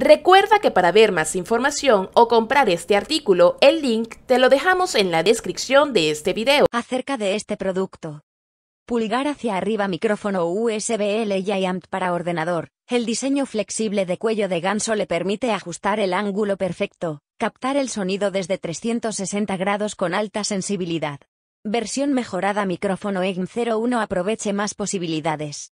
Recuerda que para ver más información o comprar este artículo, el link te lo dejamos en la descripción de este video. Acerca de este producto. Pulgar hacia arriba micrófono USB-L Giant para ordenador. El diseño flexible de cuello de ganso le permite ajustar el ángulo perfecto, captar el sonido desde 360 grados con alta sensibilidad. Versión mejorada micrófono EGM 01 aproveche más posibilidades.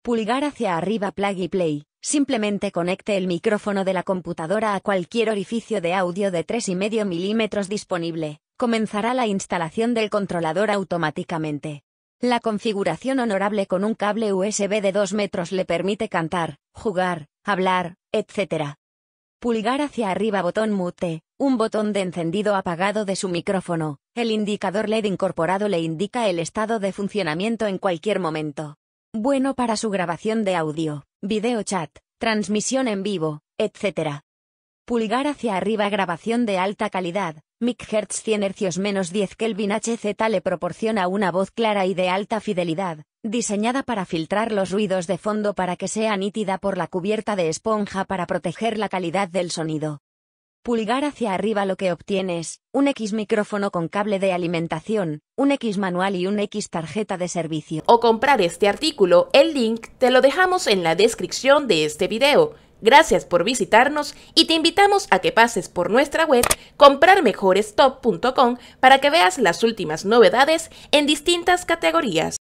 Pulgar hacia arriba plug y play. Simplemente conecte el micrófono de la computadora a cualquier orificio de audio de 3,5 milímetros disponible. Comenzará la instalación del controlador automáticamente. La configuración honorable con un cable USB de 2 metros le permite cantar, jugar, hablar, etc. Pulgar hacia arriba botón mute, un botón de encendido apagado de su micrófono, el indicador LED incorporado le indica el estado de funcionamiento en cualquier momento. Bueno para su grabación de audio video chat, transmisión en vivo, etc. Pulgar hacia arriba grabación de alta calidad, mic Hertz 100 Hz menos 10 Kelvin HZ le proporciona una voz clara y de alta fidelidad, diseñada para filtrar los ruidos de fondo para que sea nítida por la cubierta de esponja para proteger la calidad del sonido. Pulgar hacia arriba lo que obtienes, un X micrófono con cable de alimentación, un X manual y un X tarjeta de servicio. O comprar este artículo, el link te lo dejamos en la descripción de este video. Gracias por visitarnos y te invitamos a que pases por nuestra web comprarmejorestop.com para que veas las últimas novedades en distintas categorías.